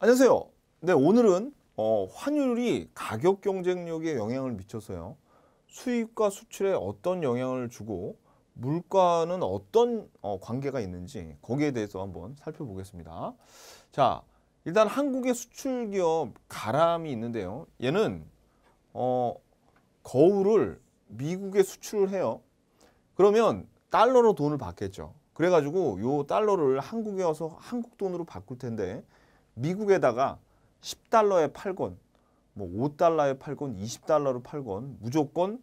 안녕하세요. 네, 오늘은 어, 환율이 가격 경쟁력에 영향을 미쳐서요. 수입과 수출에 어떤 영향을 주고 물가는 어떤 어, 관계가 있는지 거기에 대해서 한번 살펴보겠습니다. 자, 일단 한국의 수출 기업 가람이 있는데요. 얘는 어, 거울을 미국에 수출을 해요. 그러면 달러로 돈을 받겠죠. 그래가지고 요 달러를 한국에 와서 한국 돈으로 바꿀 텐데 미국에다가 10달러에 팔건 뭐 5달러에 팔건 20달러로 팔건 무조건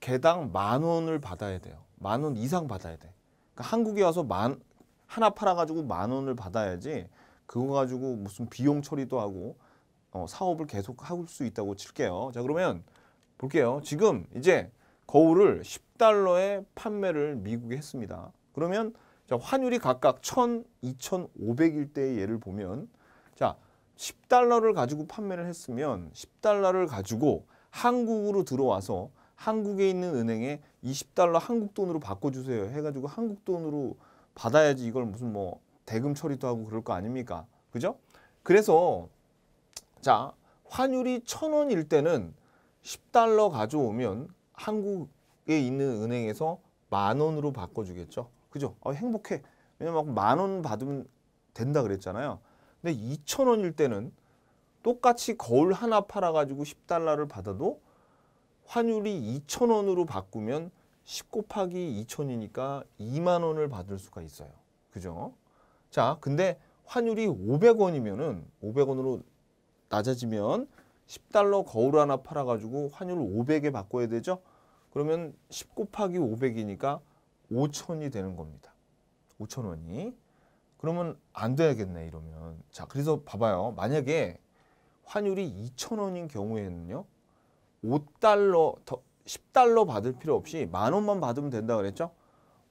개당 만 원을 받아야 돼요. 만 원 이상 받아야 돼. 그러니까 한국에 와서 만 하나 팔아가지고 만 원을 받아야지 그거 가지고 무슨 비용 처리도 하고 어, 사업을 계속 할 수 있다고 칠게요. 자 그러면 볼게요. 지금 이제 거울을 10달러에 판매를 미국에 했습니다. 그러면 자, 환율이 각각 1,000, 2,500일 때의 예를 보면 10달러를 가지고 판매를 했으면 10달러를 가지고 한국으로 들어와서 한국에 있는 은행에 20달러 한국 돈으로 바꿔주세요 해가지고 한국 돈으로 받아야지 이걸 무슨 뭐 대금 처리도 하고 그럴 거 아닙니까? 그죠? 그래서 자 환율이 1 0 0 0원일 때는 10달러 가져오면 한국에 있는 은행에서 만 원으로 바꿔주겠죠. 그죠? 아, 행복해. 왜냐면 만 원 받으면 된다 그랬잖아요. 근데 2천 원일 때는 똑같이 거울 하나 팔아가지고 10달러를 받아도 환율이 2천 원으로 바꾸면 10 곱하기 2천이니까 2만 원을 받을 수가 있어요. 그죠? 자, 근데 환율이 500원이면은 500원으로 낮아지면 10달러 거울 하나 팔아가지고 환율을 500에 바꿔야 되죠? 그러면 10 곱하기 500이니까 5천이 되는 겁니다. 5천 원이. 그러면 안 돼야겠네 이러면 자 그래서 봐봐요 만약에 환율이 2,000원인 경우에는요 5달러 더 10달러 받을 필요 없이 만 원만 받으면 된다 그랬죠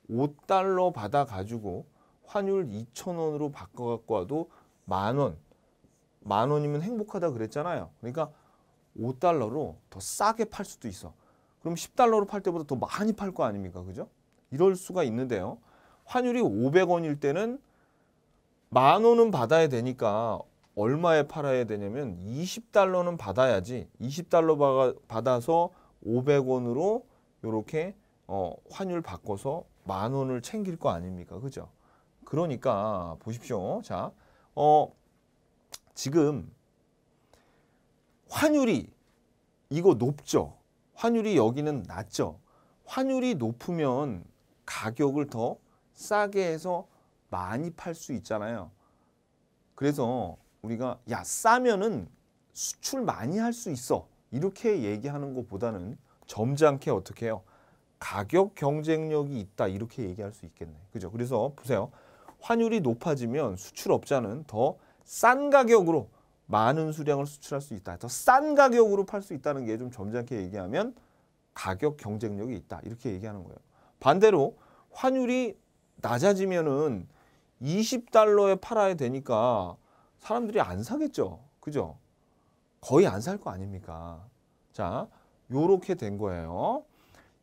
5달러 받아 가지고 환율 2,000원으로 바꿔 갖고 와도 만원 만 원이면 행복하다 그랬잖아요 그러니까 5달러로 더 싸게 팔 수도 있어 그럼 10달러로 팔 때보다 더 많이 팔 거 아닙니까 그죠 이럴 수가 있는데요 환율이 500원일 때는 만 원은 받아야 되니까 얼마에 팔아야 되냐면 20달러는 받아야지 20달러 받아, 서 500원으로 이렇게 어, 환율 바꿔서 만 원을 챙길 거 아닙니까? 그죠? 그러니까 보십시오. 자, 어, 지금 환율이 이거 높죠? 환율이 여기는 낮죠? 환율이 높으면 가격을 더 싸게 해서 많이 팔 수 있잖아요. 그래서 우리가 야 싸면은 수출 많이 할 수 있어 이렇게 얘기하는 것보다는 점잖게 어떻게 해요? 가격 경쟁력이 있다 이렇게 얘기할 수 있겠네. 그죠? 그래서 보세요. 환율이 높아지면 수출업자는 더 싼 가격으로 많은 수량을 수출할 수 있다. 더 싼 가격으로 팔 수 있다는 게 좀 점잖게 얘기하면 가격 경쟁력이 있다. 이렇게 얘기하는 거예요. 반대로 환율이 낮아지면은 20달러에 팔아야 되니까 사람들이 안 사겠죠. 그죠? 거의 안 살 거 아닙니까? 자, 요렇게 된 거예요.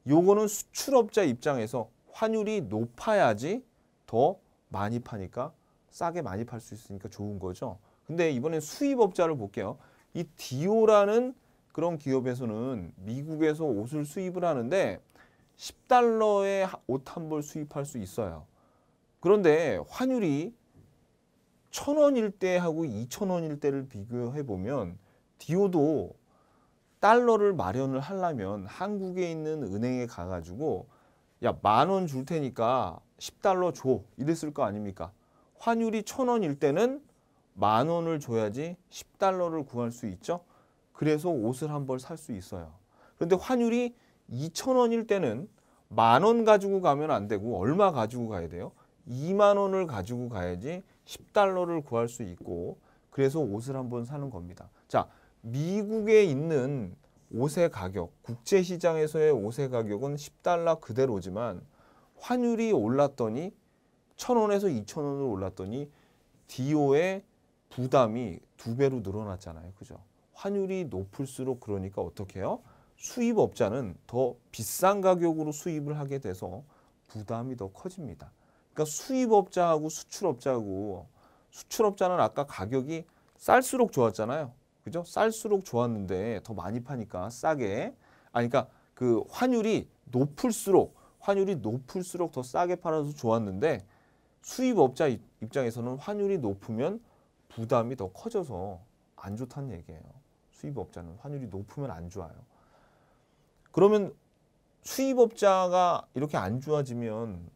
요거는 수출업자 입장에서 환율이 높아야지 더 많이 파니까 싸게 많이 팔 수 있으니까 좋은 거죠. 근데 이번엔 수입업자를 볼게요. 이 디오라는 그런 기업에서는 미국에서 옷을 수입을 하는데 10달러에 옷 한 벌 수입할 수 있어요. 그런데 환율이 천 원일 때하고 이천 원일 때를 비교해 보면 디오도 달러를 마련을 하려면 한국에 있는 은행에 가가지고 야만 원 줄 테니까 십달러줘 이랬을 거 아닙니까? 환율이 천원일 때는 만 원을 줘야지 십달러를 구할 수 있죠. 그래서 옷을 한 벌 살 수 있어요. 그런데 환율이 이천 원일 때는 만 원 가지고 가면 안 되고 얼마 가지고 가야 돼요? 2만 원을 가지고 가야지 10달러를 구할 수 있고 그래서 옷을 한번 사는 겁니다. 자, 미국에 있는 옷의 가격, 국제 시장에서의 옷의 가격은 10달러 그대로지만 환율이 올랐더니 1,000원에서 2,000원으로 올랐더니 디오의 부담이 두 배로 늘어났잖아요. 그죠? 환율이 높을수록 그러니까 어떻게 해요? 수입업자는 더 비싼 가격으로 수입을 하게 돼서 부담이 더 커집니다. 그러니까 수입업자하고 수출업자하고 수출업자는 아까 가격이 쌀수록 좋았잖아요. 그죠? 쌀수록 좋았는데 더 많이 파니까 싸게. 아니 그러니까 그 환율이 높을수록 환율이 높을수록 더 싸게 팔아서 좋았는데 수입업자 입장에서는 환율이 높으면 부담이 더 커져서 안 좋다는 얘기예요. 수입업자는 환율이 높으면 안 좋아요. 그러면 수입업자가 이렇게 안 좋아지면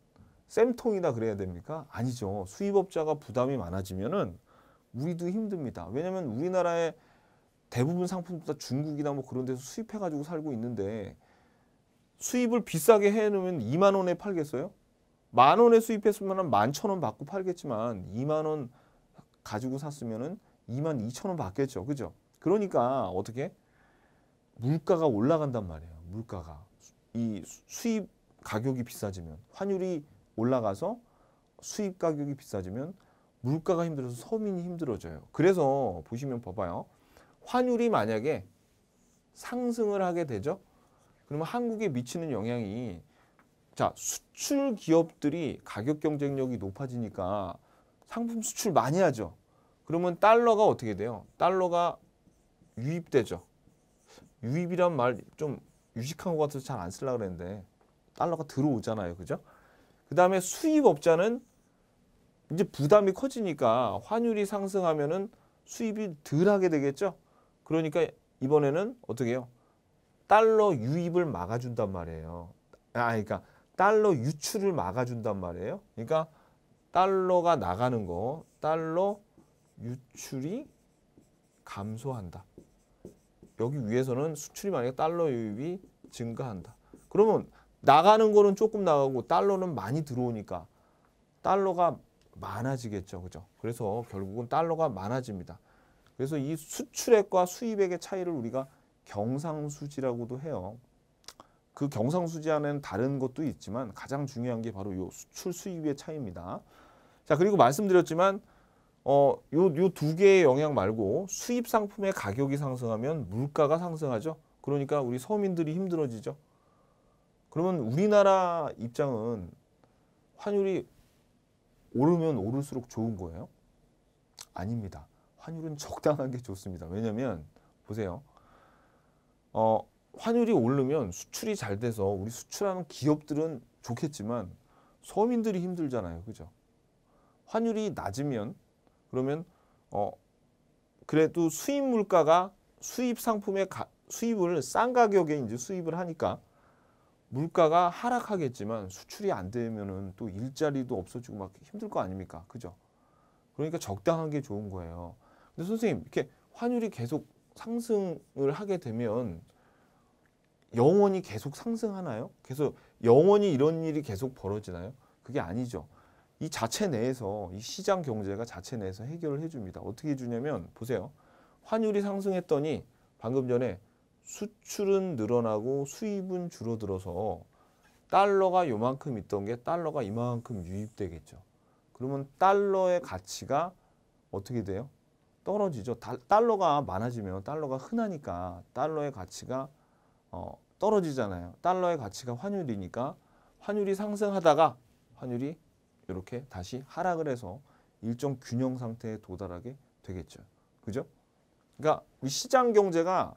쌤통이다 그래야 됩니까? 아니죠. 수입업자가 부담이 많아지면은 우리도 힘듭니다. 왜냐면 우리나라의 대부분 상품도 다 중국이나 뭐 그런 데서 수입해가지고 살고 있는데 수입을 비싸게 해놓으면 2만 원에 팔겠어요? 만 원에 수입했으면 한 11,000원 받고 팔겠지만 2만 원 가지고 샀으면은 2만 2천 원 받겠죠. 그죠? 그러니까 어떻게 물가가 올라간단 말이에요. 물가가 이 수입 가격이 비싸지면 환율이 올라가서 수입 가격이 비싸지면 물가가 힘들어서 서민이 힘들어져요. 그래서 보시면 봐봐요. 환율이 만약에 상승을 하게 되죠. 그러면 한국에 미치는 영향이 자 수출 기업들이 가격 경쟁력이 높아지니까 상품 수출 많이 하죠. 그러면 달러가 어떻게 돼요? 달러가 유입되죠. 유입이란 말 좀 유식한 것 같아서 잘 안 쓰려고 그랬는데 달러가 들어오잖아요. 그죠? 그 다음에 수입업자는 이제 부담이 커지니까 환율이 상승하면은 수입이 덜하게 되겠죠. 그러니까 이번에는 어떻게 해요? 달러 유입을 막아준단 말이에요. 아, 그러니까 달러 유출을 막아준단 말이에요. 그러니까 달러가 나가는 거, 달러 유출이 감소한다. 여기 위에서는 수출이 만약에 달러 유입이 증가한다. 그러면 나가는 거는 조금 나가고 달러는 많이 들어오니까 달러가 많아지겠죠. 그죠? 그래서 결국은 달러가 많아집니다. 그래서 이 수출액과 수입액의 차이를 우리가 경상수지라고도 해요. 그 경상수지 안에는 다른 것도 있지만 가장 중요한 게 바로 이 수출 수입의 차이입니다. 자, 그리고 말씀드렸지만 어, 요, 요두 개의 영향 말고 수입 상품의 가격이 상승하면 물가가 상승하죠. 그러니까 우리 서민들이 힘들어지죠. 그러면 우리나라 입장은 환율이 오르면 오를수록 좋은 거예요? 아닙니다. 환율은 적당한 게 좋습니다. 왜냐면 보세요. 어, 환율이 오르면 수출이 잘 돼서 우리 수출하는 기업들은 좋겠지만 서민들이 힘들잖아요. 그죠? 환율이 낮으면 그러면 어 그래도 수입 물가가 수입 상품의 가, 수입을 싼 가격에 이제 수입을 하니까 물가가 하락하겠지만 수출이 안 되면은 또 일자리도 없어지고 막 힘들 거 아닙니까? 그죠? 그러니까 적당한 게 좋은 거예요. 근데 선생님, 이렇게 환율이 계속 상승을 하게 되면 영원히 계속 상승하나요? 계속 영원히 이런 일이 계속 벌어지나요? 그게 아니죠. 이 자체 내에서 이 시장 경제가 자체 내에서 해결을 해줍니다. 어떻게 해주냐면 보세요. 환율이 상승했더니 방금 전에 수출은 늘어나고 수입은 줄어들어서 달러가 요만큼 있던 게 달러가 이만큼 유입되겠죠. 그러면 달러의 가치가 어떻게 돼요? 떨어지죠. 달러가 많아지면 달러가 흔하니까 달러의 가치가 어, 떨어지잖아요. 달러의 가치가 환율이니까 환율이 상승하다가 환율이 이렇게 다시 하락을 해서 일정 균형 상태에 도달하게 되겠죠. 그죠? 그러니까 시장 경제가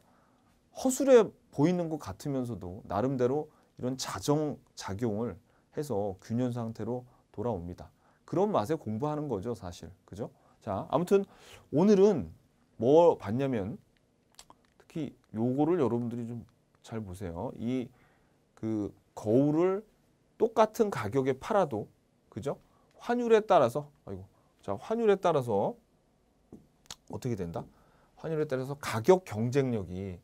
허술해 보이는 것 같으면서도 나름대로 이런 자정 작용을 해서 균연 상태로 돌아옵니다. 그런 맛에 공부하는 거죠, 사실. 그죠? 자, 아무튼 오늘은 뭐 봤냐면 특히 요거를 여러분들이 좀 잘 보세요. 이 그 거울을 똑같은 가격에 팔아도 그죠? 환율에 따라서 아이고. 자, 환율에 따라서 어떻게 된다? 환율에 따라서 가격 경쟁력이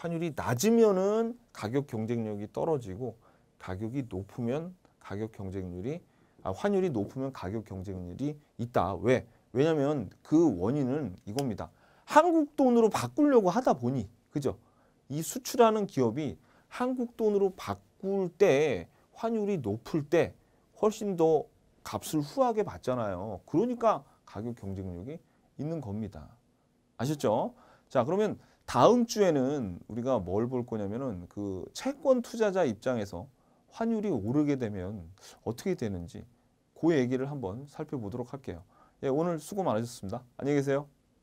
환율이 낮으면은 가격 경쟁력이 떨어지고 가격이 높으면 가격 경쟁률이 아, 환율이 높으면 가격 경쟁률이 있다. 왜? 왜냐면그 원인은 이겁니다. 한국 돈으로 바꾸려고 하다 보니 그죠? 이 수출하는 기업이 한국 돈으로 바꿀 때 환율이 높을 때 훨씬 더 값을 후하게 받잖아요. 그러니까 가격 경쟁력이 있는 겁니다. 아셨죠? 자 그러면 다음 주에는 우리가 뭘 볼 거냐면은 그 채권 투자자 입장에서 환율이 오르게 되면 어떻게 되는지 그 얘기를 한번 살펴보도록 할게요. 예, 오늘 수고 많으셨습니다. 안녕히 계세요.